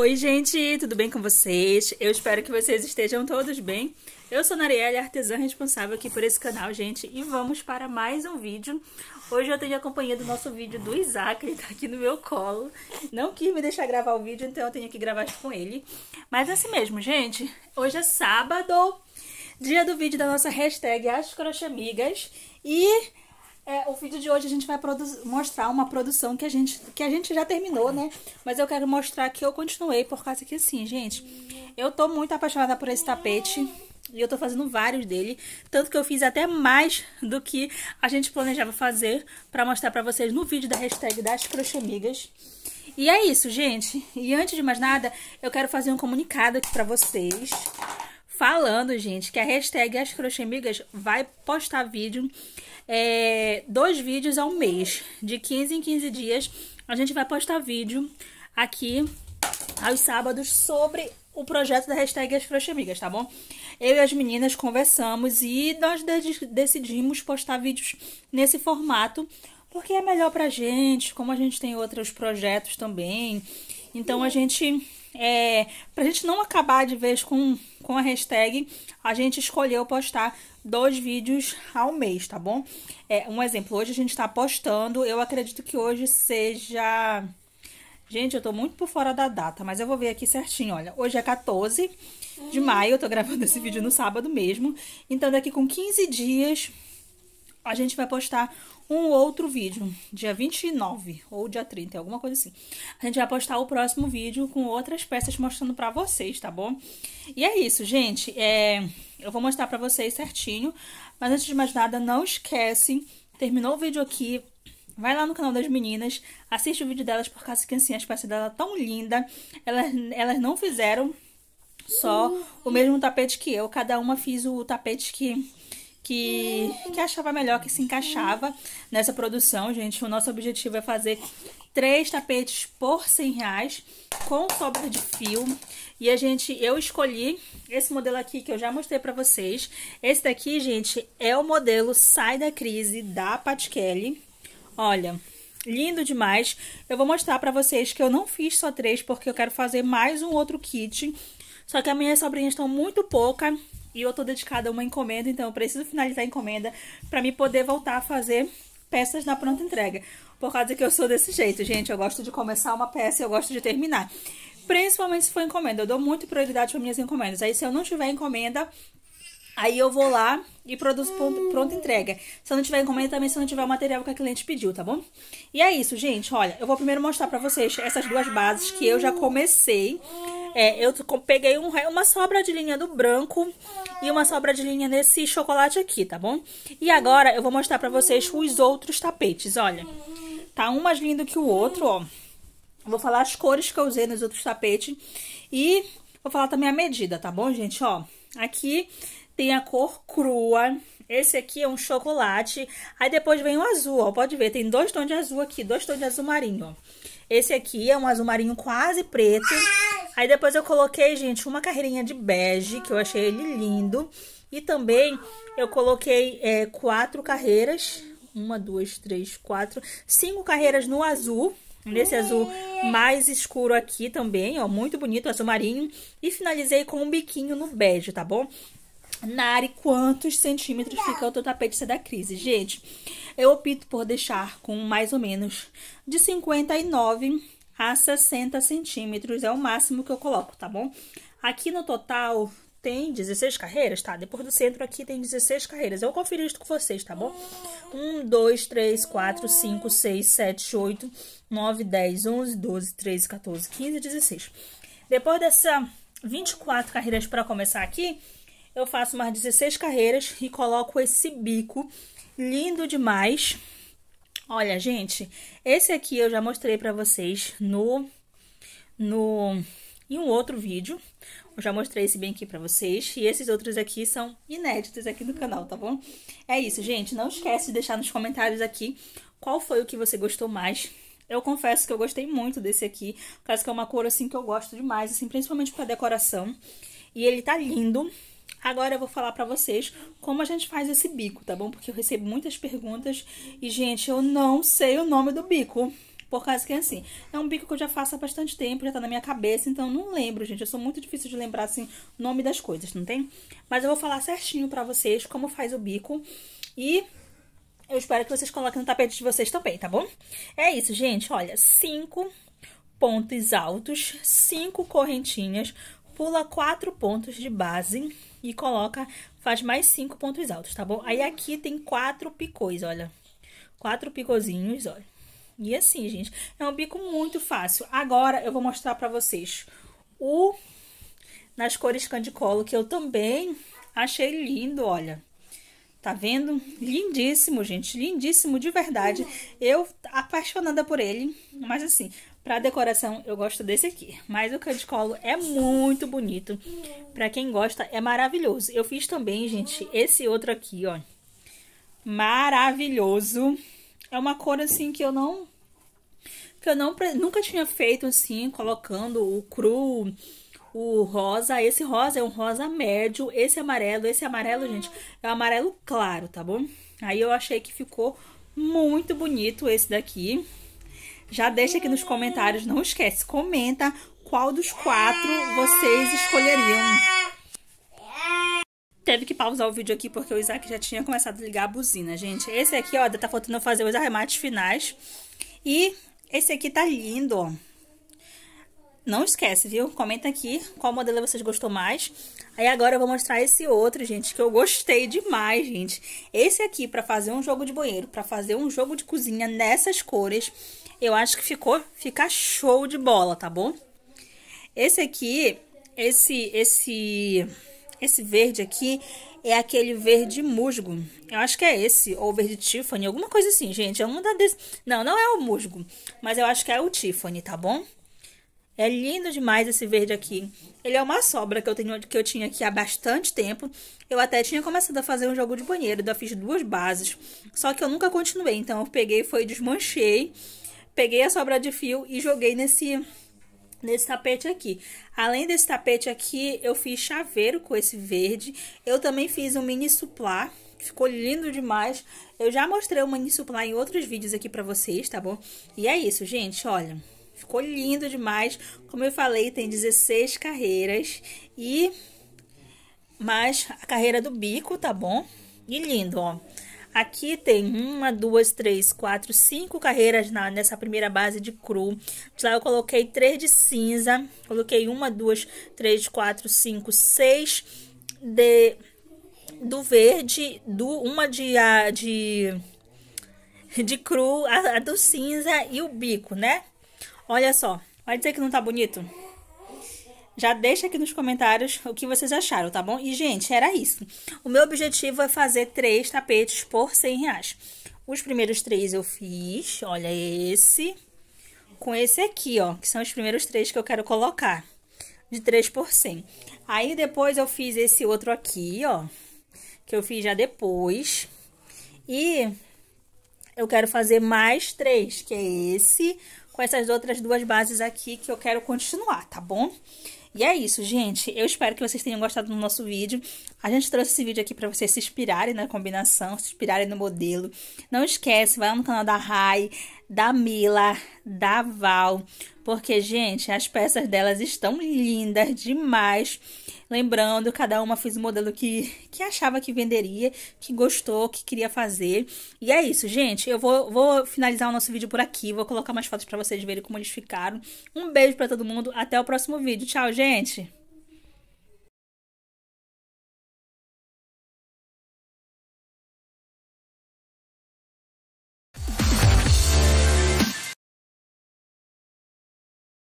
Oi, gente, tudo bem com vocês? Eu espero que vocês estejam todos bem. Eu sou a Narielle, artesã responsável aqui por esse canal, gente, e vamos para mais um vídeo. Hoje eu tenho acompanhado o nosso vídeo do Isaac, ele tá aqui no meu colo. Não quis me deixar gravar o vídeo, então eu tenho que gravar com ele. Mas é assim mesmo, gente. Hoje é sábado, dia do vídeo da nossa hashtag As Crochamigas, e é, o vídeo de hoje a gente vai mostrar uma produção que a, gente, que a gente já terminou, né? Mas eu quero mostrar que eu continuei, por causa que assim, gente, eu tô muito apaixonada por esse tapete. E eu tô fazendo vários dele, tanto que eu fiz até mais do que a gente planejava fazer para mostrar para vocês no vídeo da hashtag das crochamigas. E é isso, gente. E antes de mais nada, eu quero fazer um comunicado aqui para vocês falando, gente, que a hashtag As Crochemigas vai postar vídeo, é, dois vídeos ao mês, de 15 em 15 dias. A gente vai postar vídeo aqui aos sábados sobre o projeto da hashtag As Crochemigas, tá bom? Eu e as meninas conversamos e nós de decidimos postar vídeos nesse formato, porque é melhor pra gente, como a gente tem outros projetos também então a gente, é, a gente não acabar de vez com, com a hashtag, a gente escolheu postar dois vídeos ao mês, tá bom? É, um exemplo, hoje a gente está postando, eu acredito que hoje seja. Gente, eu tô muito por fora da data, mas eu vou ver aqui certinho, olha. Hoje é 14 de maio, eu tô gravando esse vídeo no sábado mesmo. Então, daqui com 15 dias, a gente vai postar um outro vídeo, dia 29 ou dia 30, alguma coisa assim. A gente vai postar o próximo vídeo com outras peças mostrando pra vocês, tá bom? E é isso, gente. É, eu vou mostrar pra vocês certinho. Mas antes de mais nada, não esquece, terminou o vídeo aqui, Vai lá no canal das meninas, assiste o vídeo delas, por causa que assim, as peças dela tão linda. Elas, elas não fizeram só uhum. o mesmo tapete que eu. Cada uma fiz o tapete que, que, que achava melhor, que se encaixava nessa produção, gente. O nosso objetivo é fazer três tapetes por 100 reais com sobra de fio. E a gente, eu escolhi esse modelo aqui que eu já mostrei pra vocês. Esse daqui, gente, é o modelo Sai da Crise da Pat Kelly. Olha, lindo demais. Eu vou mostrar pra vocês que eu não fiz só três porque eu quero fazer mais um outro kit. Só que as minhas sobrinhas estão muito pouca e eu tô dedicada a uma encomenda, então eu preciso finalizar a encomenda para me poder voltar a fazer peças na pronta entrega. Por causa que eu sou desse jeito, gente. Eu gosto de começar uma peça e eu gosto de terminar. Principalmente se for encomenda. Eu dou muita prioridade para minhas encomendas. Aí se eu não tiver encomenda, Aí eu vou lá e produzo pronto, pronta entrega. Se eu não tiver encomenda também, se eu não tiver o material que a cliente pediu, tá bom? E é isso, gente. Olha, eu vou primeiro mostrar pra vocês essas duas bases que eu já comecei. É, eu peguei um, uma sobra de linha do branco e uma sobra de linha nesse chocolate aqui, tá bom? E agora eu vou mostrar pra vocês os outros tapetes, olha. Tá um mais lindo que o outro, ó. Vou falar as cores que eu usei nos outros tapetes e vou falar também a medida, tá bom, gente? Ó, aqui tem a cor crua. Esse aqui é um chocolate. Aí depois vem o azul, ó. Pode ver, tem dois tons de azul aqui, dois tons de azul marinho. Esse aqui é um azul marinho quase preto. Aí depois eu coloquei, gente, uma carreirinha de bege, que eu achei ele lindo. E também eu coloquei é, quatro carreiras. Uma, duas, três, quatro. Cinco carreiras no azul. Nesse azul mais escuro aqui também, ó. Muito bonito, azul marinho. E finalizei com um biquinho no bege, tá bom? Nari, quantos centímetros fica o teu tapete se da crise? Gente, eu opto por deixar com mais ou menos de 59 a 60 centímetros. É o máximo que eu coloco, tá bom? Aqui no total tem 16 carreiras, tá? Depois do centro aqui tem 16 carreiras. Eu conferi isso com vocês, tá bom? 1, 2, 3, 4, 5, 6, 7, 8, 9, 10, 11, 12, 13, 14, 15, 16. Depois dessa 24 carreiras para começar aqui eu faço mais 16 carreiras e coloco esse bico lindo demais. Olha, gente, esse aqui eu já mostrei pra vocês no... no em um outro vídeo. Eu já mostrei esse bem aqui pra vocês. E esses outros aqui são inéditos aqui no canal, tá bom? É isso, gente. Não esquece de deixar nos comentários aqui qual foi o que você gostou mais. Eu confesso que eu gostei muito desse aqui. Parece que é uma cor, assim, que eu gosto demais, assim, principalmente pra decoração. E ele tá lindo. Agora eu vou falar para vocês como a gente faz esse bico, tá bom? Porque eu recebo muitas perguntas e, gente, eu não sei o nome do bico. Por causa que, é assim, é um bico que eu já faço há bastante tempo, já tá na minha cabeça, então não lembro, gente. Eu sou muito difícil de lembrar, assim, o nome das coisas, não tem? Mas eu vou falar certinho pra vocês como faz o bico e eu espero que vocês coloquem no tapete de vocês também, tá bom? É isso, gente. Olha, cinco pontos altos, cinco correntinhas, pula quatro pontos de base e coloca, faz mais cinco pontos altos, tá bom? Aí aqui tem quatro picôs, olha. Quatro picozinhos, olha. E assim, gente, é um bico muito fácil. Agora eu vou mostrar pra vocês o nas cores candicolo, que eu também achei lindo, olha. Tá vendo? Lindíssimo, gente. Lindíssimo, de verdade. Eu apaixonada por ele. Mas assim, para decoração, eu gosto desse aqui. Mas o candy colo é muito bonito. Para quem gosta, é maravilhoso. Eu fiz também, gente, esse outro aqui, ó. Maravilhoso. É uma cor, assim, que eu não... Que eu não, nunca tinha feito, assim, colocando o cru, o rosa. Esse rosa é um rosa médio. Esse é amarelo, esse é amarelo, gente, é um amarelo claro, tá bom? Aí eu achei que ficou muito bonito esse daqui. Já deixa aqui nos comentários, não esquece, comenta qual dos quatro vocês escolheriam. Teve que pausar o vídeo aqui porque o Isaac já tinha começado a ligar a buzina, gente. Esse aqui, ó, tá faltando fazer os arremates finais. E esse aqui tá lindo, ó. Não esquece, viu? Comenta aqui qual modelo vocês gostou mais. Aí agora eu vou mostrar esse outro, gente, que eu gostei demais, gente. Esse aqui, pra fazer um jogo de banheiro, pra fazer um jogo de cozinha nessas cores, eu acho que ficou, fica show de bola, tá bom? Esse aqui, esse, esse, esse verde aqui é aquele verde musgo. Eu acho que é esse, ou verde Tiffany, alguma coisa assim, gente. É um da... Des... Não, não é o musgo, mas eu acho que é o Tiffany, tá bom? É lindo demais esse verde aqui. Ele é uma sobra que eu, tenho, que eu tinha aqui há bastante tempo. Eu até tinha começado a fazer um jogo de banheiro, eu fiz duas bases. Só que eu nunca continuei, então eu peguei, foi, desmanchei. Peguei a sobra de fio e joguei nesse, nesse tapete aqui. Além desse tapete aqui, eu fiz chaveiro com esse verde. Eu também fiz um mini suplá ficou lindo demais. Eu já mostrei o mini suplá em outros vídeos aqui pra vocês, tá bom? E é isso, gente, olha... Ficou lindo demais. Como eu falei, tem 16 carreiras e mais a carreira do bico, tá bom? E lindo, ó. Aqui tem uma, duas, três, quatro, cinco carreiras na, nessa primeira base de cru. De lá eu coloquei três de cinza. Coloquei uma, duas, três, quatro, cinco, seis de do verde, do uma de a, de de cru, a, a do cinza e o bico, né? Olha só, vai dizer que não tá bonito? Já deixa aqui nos comentários o que vocês acharam, tá bom? E, gente, era isso. O meu objetivo é fazer três tapetes por 100 reais. Os primeiros três eu fiz, olha esse, com esse aqui, ó, que são os primeiros três que eu quero colocar, de 3 por 100. Aí, depois eu fiz esse outro aqui, ó, que eu fiz já depois. E eu quero fazer mais três, que é esse, com essas outras duas bases aqui que eu quero continuar, tá bom? E é isso, gente. Eu espero que vocês tenham gostado do nosso vídeo. A gente trouxe esse vídeo aqui para vocês se inspirarem na combinação, se inspirarem no modelo. Não esquece, vai lá no canal da Rai, da Mila, da Val, porque, gente, as peças delas estão lindas demais. Lembrando, cada uma fez o modelo que, que achava que venderia, que gostou, que queria fazer. E é isso, gente. Eu vou, vou finalizar o nosso vídeo por aqui. Vou colocar umas fotos para vocês verem como eles ficaram. Um beijo para todo mundo. Até o próximo vídeo. Tchau, gente!